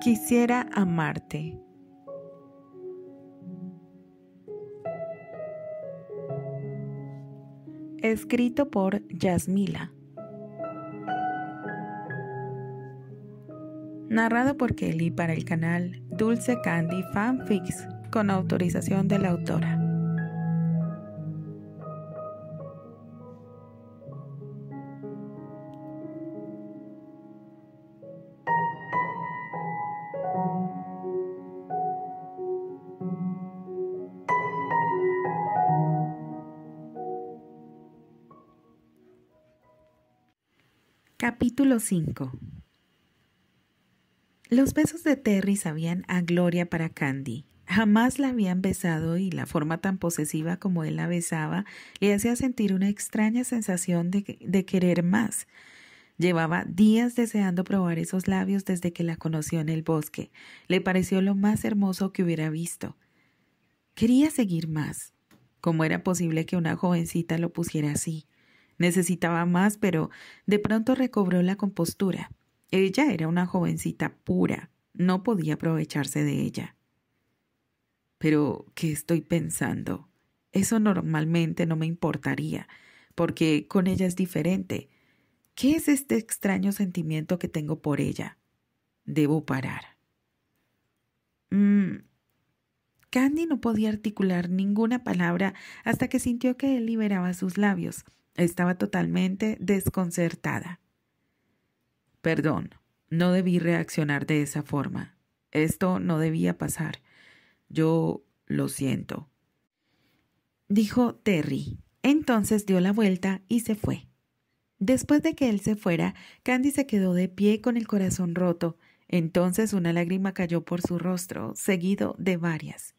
Quisiera amarte. Escrito por Yasmila. narrado por Kelly para el canal Dulce Candy Fanfics, con autorización de la autora. Capítulo 5 los besos de Terry sabían a gloria para Candy. Jamás la habían besado y la forma tan posesiva como él la besaba le hacía sentir una extraña sensación de, querer más. Llevaba días deseando probar esos labios desde que la conoció en el bosque. Le pareció lo más hermoso que hubiera visto. Quería seguir más. ¿Cómo era posible que una jovencita lo pusiera así? Necesitaba más, pero de pronto recobró la compostura. Ella era una jovencita pura, no podía aprovecharse de ella. Pero, ¿qué estoy pensando? Eso normalmente no me importaría, porque con ella es diferente. ¿Qué es este extraño sentimiento que tengo por ella? Debo parar. Mm, Candy no podía articular ninguna palabra hasta que sintió que él liberaba sus labios. Estaba totalmente desconcertada. Perdón, no debí reaccionar de esa forma. Esto no debía pasar. Yo lo siento. Dijo Terry. Entonces dio la vuelta y se fue. Después de que él se fuera, Candy se quedó de pie con el corazón roto. Entonces una lágrima cayó por su rostro, seguido de varias.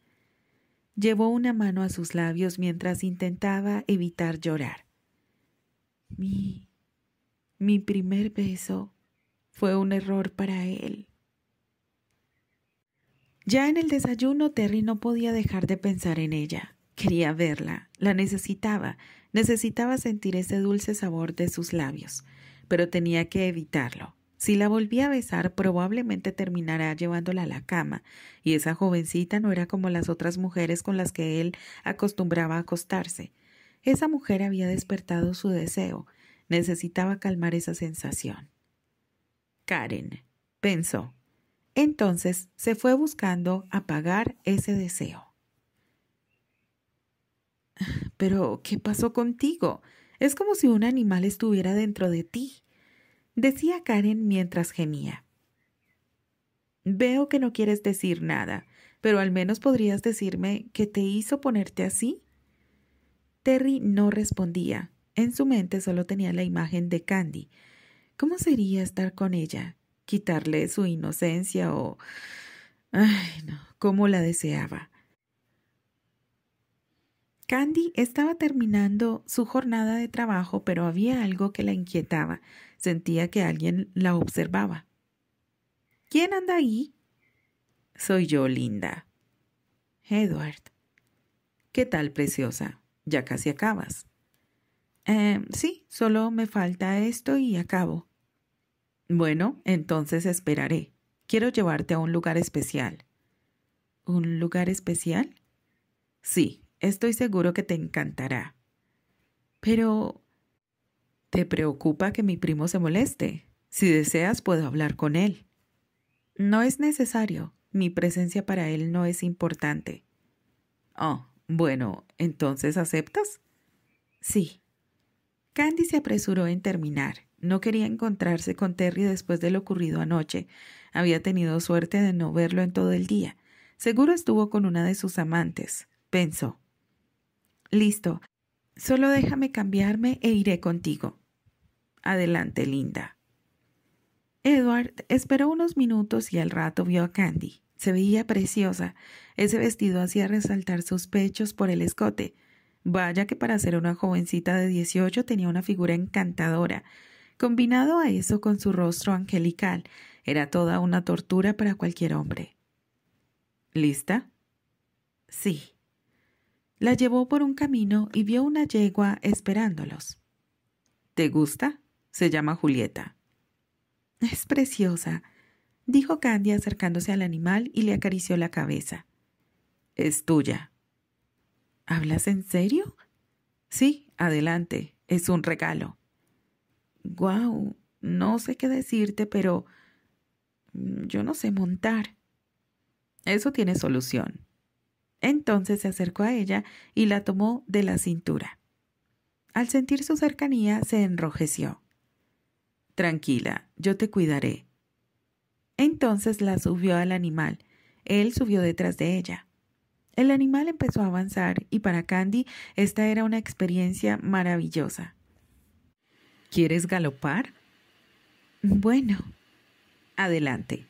Llevó una mano a sus labios mientras intentaba evitar llorar. Mi. mi primer beso fue un error para él. Ya en el desayuno, Terry no podía dejar de pensar en ella. Quería verla, la necesitaba, necesitaba sentir ese dulce sabor de sus labios, pero tenía que evitarlo. Si la volvía a besar, probablemente terminará llevándola a la cama, y esa jovencita no era como las otras mujeres con las que él acostumbraba a acostarse. Esa mujer había despertado su deseo, necesitaba calmar esa sensación. Karen, pensó. Entonces se fue buscando apagar ese deseo. Pero, ¿qué pasó contigo? Es como si un animal estuviera dentro de ti, decía Karen mientras gemía. Veo que no quieres decir nada, pero al menos podrías decirme qué te hizo ponerte así. Terry no respondía. En su mente solo tenía la imagen de Candy, ¿Cómo sería estar con ella? ¿Quitarle su inocencia o... Ay, no, cómo la deseaba. Candy estaba terminando su jornada de trabajo, pero había algo que la inquietaba. Sentía que alguien la observaba. ¿Quién anda ahí? Soy yo, Linda. Edward. ¿Qué tal, preciosa? Ya casi acabas. Eh, sí, solo me falta esto y acabo. Bueno, entonces esperaré. Quiero llevarte a un lugar especial. ¿Un lugar especial? Sí, estoy seguro que te encantará. Pero... ¿Te preocupa que mi primo se moleste? Si deseas, puedo hablar con él. No es necesario. Mi presencia para él no es importante. Oh, bueno, entonces aceptas? Sí. Candy se apresuró en terminar. No quería encontrarse con Terry después de lo ocurrido anoche. Había tenido suerte de no verlo en todo el día. Seguro estuvo con una de sus amantes, pensó. Listo. Solo déjame cambiarme e iré contigo. Adelante, Linda. Edward esperó unos minutos y al rato vio a Candy. Se veía preciosa. Ese vestido hacía resaltar sus pechos por el escote. Vaya que para ser una jovencita de dieciocho tenía una figura encantadora combinado a eso con su rostro angelical, era toda una tortura para cualquier hombre. ¿Lista? Sí. La llevó por un camino y vio una yegua esperándolos. ¿Te gusta? Se llama Julieta. Es preciosa, dijo Candy acercándose al animal y le acarició la cabeza. Es tuya. ¿Hablas en serio? Sí, adelante, es un regalo. Wow, no sé qué decirte, pero mm, yo no sé montar. Eso tiene solución. Entonces se acercó a ella y la tomó de la cintura. Al sentir su cercanía se enrojeció. Tranquila, yo te cuidaré. Entonces la subió al animal. Él subió detrás de ella. El animal empezó a avanzar y para Candy esta era una experiencia maravillosa. ¿Quieres galopar? Bueno, adelante.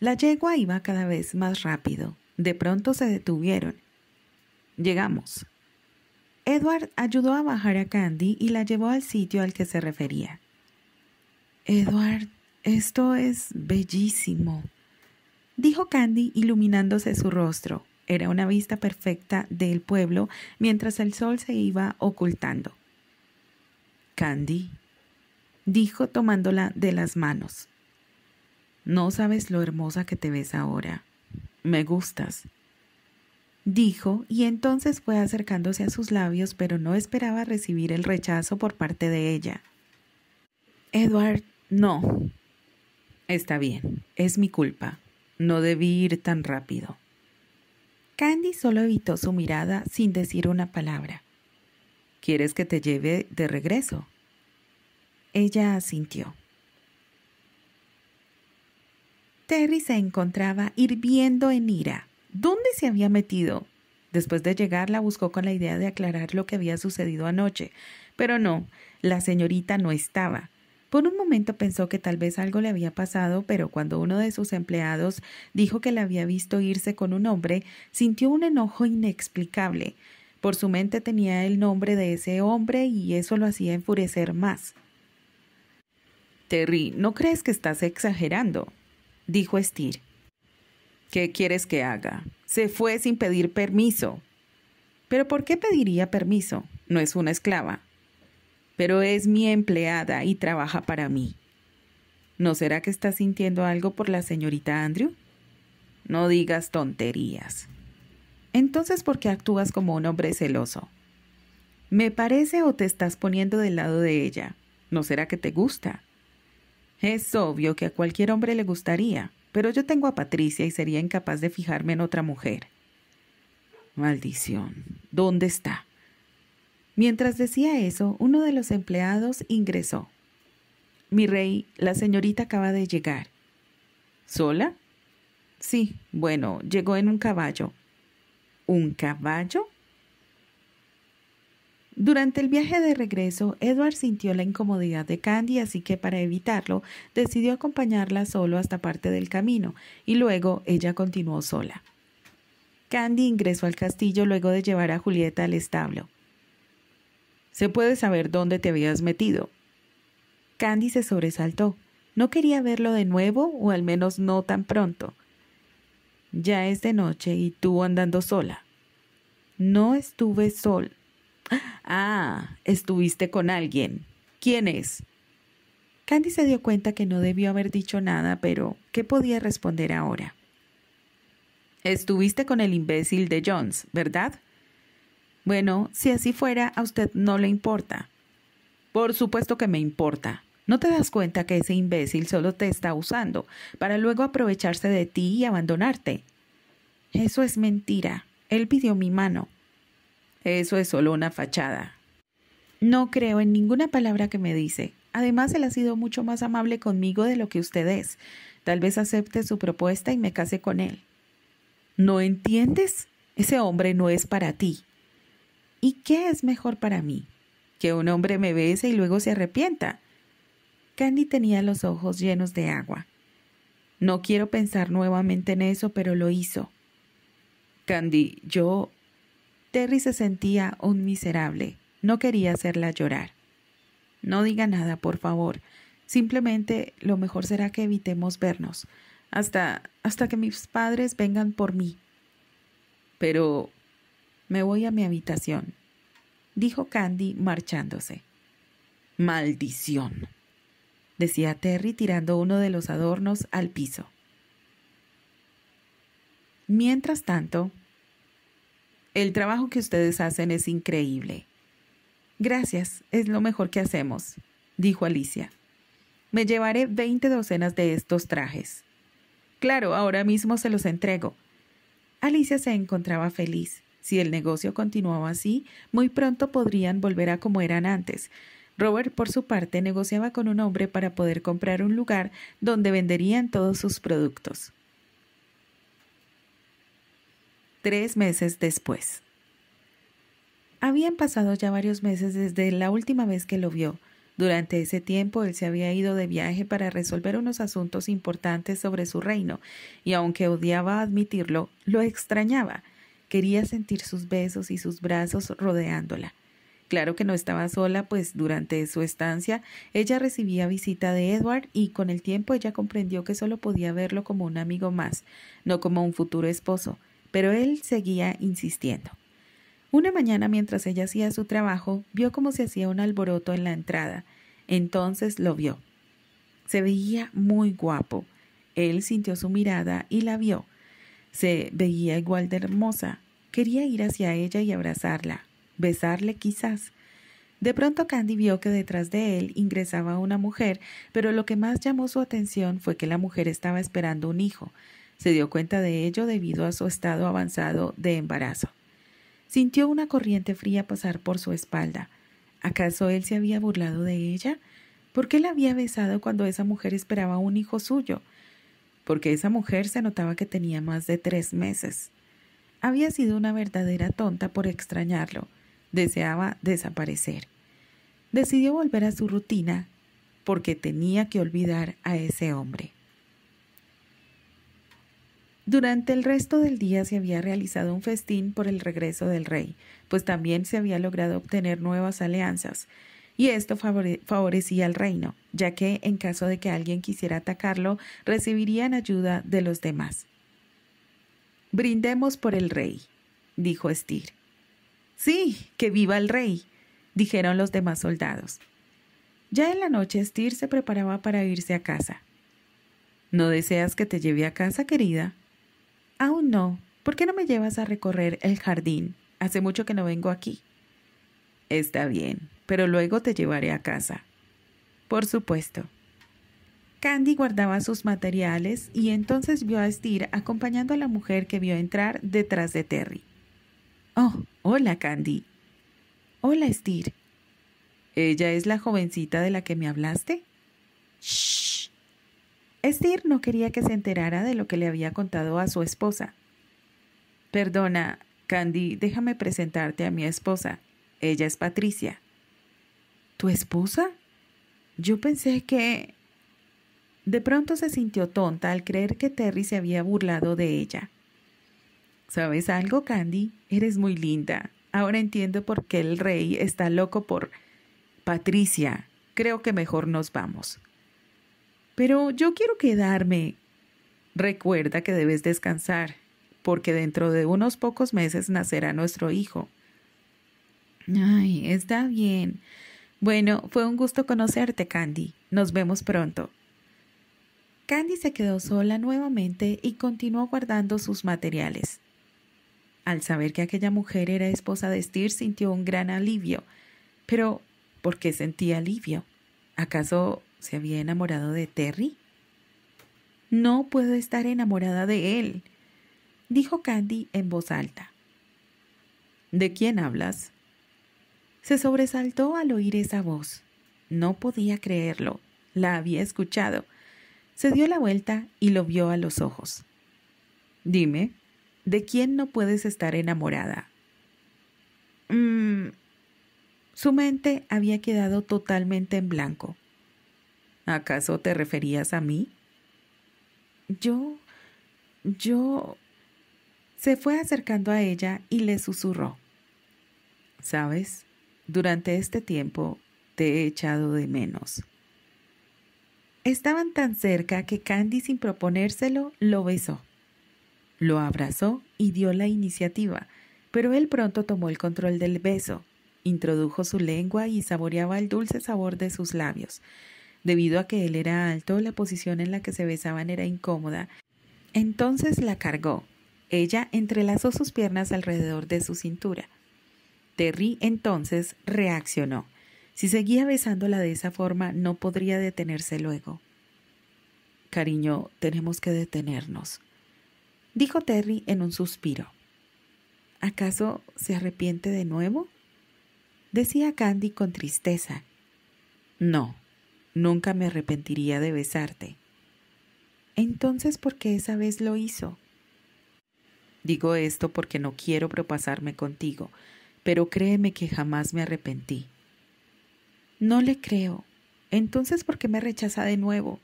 La yegua iba cada vez más rápido. De pronto se detuvieron. Llegamos. Edward ayudó a bajar a Candy y la llevó al sitio al que se refería. Edward, esto es bellísimo, dijo Candy iluminándose su rostro. Era una vista perfecta del pueblo mientras el sol se iba ocultando. Candy, dijo tomándola de las manos. No sabes lo hermosa que te ves ahora. Me gustas. Dijo, y entonces fue acercándose a sus labios, pero no esperaba recibir el rechazo por parte de ella. Edward, no. Está bien, es mi culpa. No debí ir tan rápido. Candy solo evitó su mirada sin decir una palabra. ¿Quieres que te lleve de regreso? Ella asintió. Terry se encontraba hirviendo en ira. ¿Dónde se había metido? Después de llegar la buscó con la idea de aclarar lo que había sucedido anoche, pero no, la señorita no estaba. Por un momento pensó que tal vez algo le había pasado, pero cuando uno de sus empleados dijo que la había visto irse con un hombre, sintió un enojo inexplicable. Por su mente tenía el nombre de ese hombre y eso lo hacía enfurecer más. Terry, ¿no crees que estás exagerando? dijo Estir. ¿Qué quieres que haga? Se fue sin pedir permiso. ¿Pero por qué pediría permiso? No es una esclava. Pero es mi empleada y trabaja para mí. ¿No será que estás sintiendo algo por la señorita Andrew? No digas tonterías. Entonces, ¿por qué actúas como un hombre celoso? ¿Me parece o te estás poniendo del lado de ella? ¿No será que te gusta? Es obvio que a cualquier hombre le gustaría, pero yo tengo a Patricia y sería incapaz de fijarme en otra mujer. Maldición. ¿Dónde está? Mientras decía eso, uno de los empleados ingresó. Mi rey, la señorita acaba de llegar. ¿Sola? Sí, bueno, llegó en un caballo un caballo? Durante el viaje de regreso, Edward sintió la incomodidad de Candy, así que para evitarlo, decidió acompañarla solo hasta parte del camino, y luego ella continuó sola. Candy ingresó al castillo luego de llevar a Julieta al establo. ¿Se puede saber dónde te habías metido? Candy se sobresaltó. No quería verlo de nuevo, o al menos no tan pronto. Ya es de noche y tú andando sola. No estuve sol. Ah, estuviste con alguien. ¿Quién es? Candy se dio cuenta que no debió haber dicho nada, pero ¿qué podía responder ahora? Estuviste con el imbécil de Jones, ¿verdad? Bueno, si así fuera, a usted no le importa. Por supuesto que me importa. ¿No te das cuenta que ese imbécil solo te está usando para luego aprovecharse de ti y abandonarte? Eso es mentira. Él pidió mi mano. Eso es solo una fachada. No creo en ninguna palabra que me dice. Además, él ha sido mucho más amable conmigo de lo que usted es. Tal vez acepte su propuesta y me case con él. ¿No entiendes? Ese hombre no es para ti. ¿Y qué es mejor para mí? Que un hombre me bese y luego se arrepienta. Candy tenía los ojos llenos de agua. No quiero pensar nuevamente en eso, pero lo hizo. Candy, yo... Terry se sentía un miserable. No quería hacerla llorar. No diga nada, por favor. Simplemente lo mejor será que evitemos vernos, hasta hasta que mis padres vengan por mí. Pero me voy a mi habitación, dijo Candy marchándose. Maldición decía Terry tirando uno de los adornos al piso. Mientras tanto, el trabajo que ustedes hacen es increíble. Gracias, es lo mejor que hacemos, dijo Alicia. Me llevaré veinte docenas de estos trajes. Claro, ahora mismo se los entrego. Alicia se encontraba feliz. Si el negocio continuaba así, muy pronto podrían volver a como eran antes, Robert, por su parte, negociaba con un hombre para poder comprar un lugar donde venderían todos sus productos. Tres meses después. Habían pasado ya varios meses desde la última vez que lo vio. Durante ese tiempo él se había ido de viaje para resolver unos asuntos importantes sobre su reino, y aunque odiaba admitirlo, lo extrañaba. Quería sentir sus besos y sus brazos rodeándola. Claro que no estaba sola, pues durante su estancia ella recibía visita de Edward y con el tiempo ella comprendió que solo podía verlo como un amigo más, no como un futuro esposo, pero él seguía insistiendo. Una mañana mientras ella hacía su trabajo, vio como se hacía un alboroto en la entrada. Entonces lo vio. Se veía muy guapo. Él sintió su mirada y la vio. Se veía igual de hermosa. Quería ir hacia ella y abrazarla, besarle quizás. De pronto Candy vio que detrás de él ingresaba una mujer, pero lo que más llamó su atención fue que la mujer estaba esperando un hijo. Se dio cuenta de ello debido a su estado avanzado de embarazo. Sintió una corriente fría pasar por su espalda. ¿Acaso él se había burlado de ella? ¿Por qué la había besado cuando esa mujer esperaba un hijo suyo? Porque esa mujer se notaba que tenía más de tres meses. Había sido una verdadera tonta por extrañarlo deseaba desaparecer. Decidió volver a su rutina porque tenía que olvidar a ese hombre. Durante el resto del día se había realizado un festín por el regreso del rey, pues también se había logrado obtener nuevas alianzas, y esto favorecía al reino, ya que en caso de que alguien quisiera atacarlo, recibirían ayuda de los demás. Brindemos por el rey, dijo Estir. Sí, que viva el rey, dijeron los demás soldados. Ya en la noche Stir se preparaba para irse a casa. ¿No deseas que te lleve a casa, querida? Aún no. ¿Por qué no me llevas a recorrer el jardín? Hace mucho que no vengo aquí. Está bien, pero luego te llevaré a casa. Por supuesto. Candy guardaba sus materiales y entonces vio a Steer acompañando a la mujer que vio entrar detrás de Terry. Oh, hola, Candy. Hola, Steer. ¿Ella es la jovencita de la que me hablaste? Shh. Steer no quería que se enterara de lo que le había contado a su esposa. Perdona, Candy, déjame presentarte a mi esposa. Ella es Patricia. ¿Tu esposa? Yo pensé que... De pronto se sintió tonta al creer que Terry se había burlado de ella. ¿Sabes algo, Candy? Eres muy linda. Ahora entiendo por qué el rey está loco por... Patricia, creo que mejor nos vamos. Pero yo quiero quedarme. Recuerda que debes descansar, porque dentro de unos pocos meses nacerá nuestro hijo. Ay, está bien. Bueno, fue un gusto conocerte, Candy. Nos vemos pronto. Candy se quedó sola nuevamente y continuó guardando sus materiales. Al saber que aquella mujer era esposa de Steer, sintió un gran alivio. Pero, ¿por qué sentía alivio? ¿Acaso se había enamorado de Terry? No puedo estar enamorada de él, dijo Candy en voz alta. ¿De quién hablas? Se sobresaltó al oír esa voz. No podía creerlo. La había escuchado. Se dio la vuelta y lo vio a los ojos. Dime, ¿De quién no puedes estar enamorada? Mm, su mente había quedado totalmente en blanco. ¿Acaso te referías a mí? Yo... yo... Se fue acercando a ella y le susurró. ¿Sabes? Durante este tiempo te he echado de menos. Estaban tan cerca que Candy sin proponérselo lo besó. Lo abrazó y dio la iniciativa, pero él pronto tomó el control del beso, introdujo su lengua y saboreaba el dulce sabor de sus labios. Debido a que él era alto, la posición en la que se besaban era incómoda. Entonces la cargó. Ella entrelazó sus piernas alrededor de su cintura. Terry entonces reaccionó. Si seguía besándola de esa forma, no podría detenerse luego. Cariño, tenemos que detenernos, dijo Terry en un suspiro. ¿Acaso se arrepiente de nuevo? decía Candy con tristeza. No, nunca me arrepentiría de besarte. Entonces, ¿por qué esa vez lo hizo? Digo esto porque no quiero propasarme contigo, pero créeme que jamás me arrepentí. No le creo. Entonces, ¿por qué me rechaza de nuevo?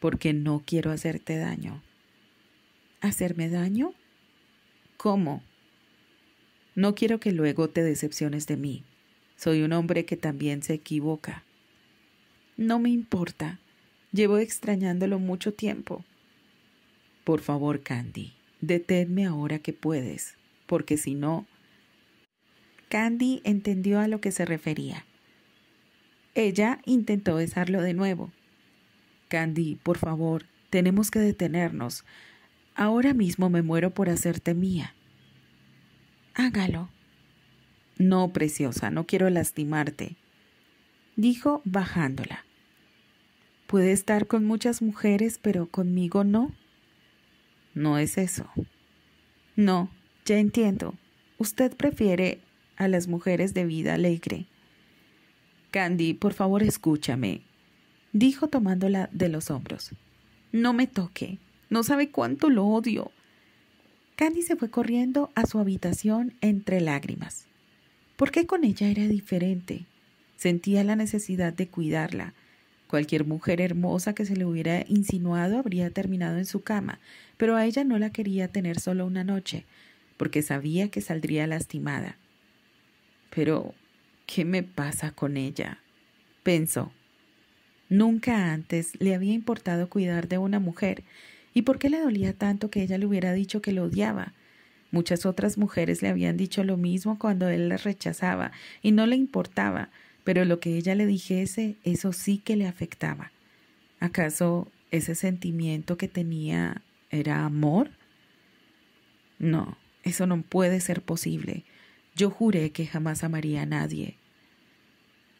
Porque no quiero hacerte daño hacerme daño? ¿Cómo? No quiero que luego te decepciones de mí. Soy un hombre que también se equivoca. No me importa. Llevo extrañándolo mucho tiempo. Por favor, Candy, deténme ahora que puedes, porque si no... Candy entendió a lo que se refería. Ella intentó besarlo de nuevo. Candy, por favor, tenemos que detenernos. Ahora mismo me muero por hacerte mía. Hágalo. No, preciosa, no quiero lastimarte, dijo bajándola. Puede estar con muchas mujeres, pero conmigo no. No es eso. No, ya entiendo. Usted prefiere a las mujeres de vida alegre. Candy, por favor, escúchame, dijo tomándola de los hombros. No me toque. No sabe cuánto lo odio. Candy se fue corriendo a su habitación entre lágrimas. ¿Por qué con ella era diferente? Sentía la necesidad de cuidarla. Cualquier mujer hermosa que se le hubiera insinuado habría terminado en su cama, pero a ella no la quería tener solo una noche, porque sabía que saldría lastimada. Pero, ¿qué me pasa con ella? pensó. Nunca antes le había importado cuidar de una mujer, ¿Y por qué le dolía tanto que ella le hubiera dicho que lo odiaba? Muchas otras mujeres le habían dicho lo mismo cuando él las rechazaba y no le importaba, pero lo que ella le dijese, eso sí que le afectaba. ¿Acaso ese sentimiento que tenía era amor? No, eso no puede ser posible. Yo juré que jamás amaría a nadie,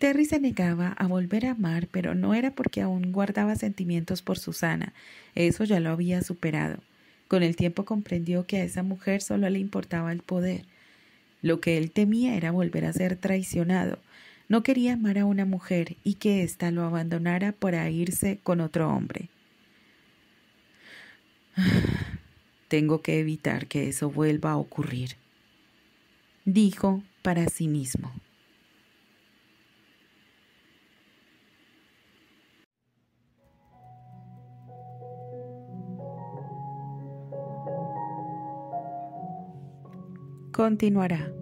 Terry se negaba a volver a amar, pero no era porque aún guardaba sentimientos por Susana. Eso ya lo había superado. Con el tiempo comprendió que a esa mujer solo le importaba el poder. Lo que él temía era volver a ser traicionado. No quería amar a una mujer y que ésta lo abandonara para irse con otro hombre. Tengo que evitar que eso vuelva a ocurrir, dijo para sí mismo. continuará.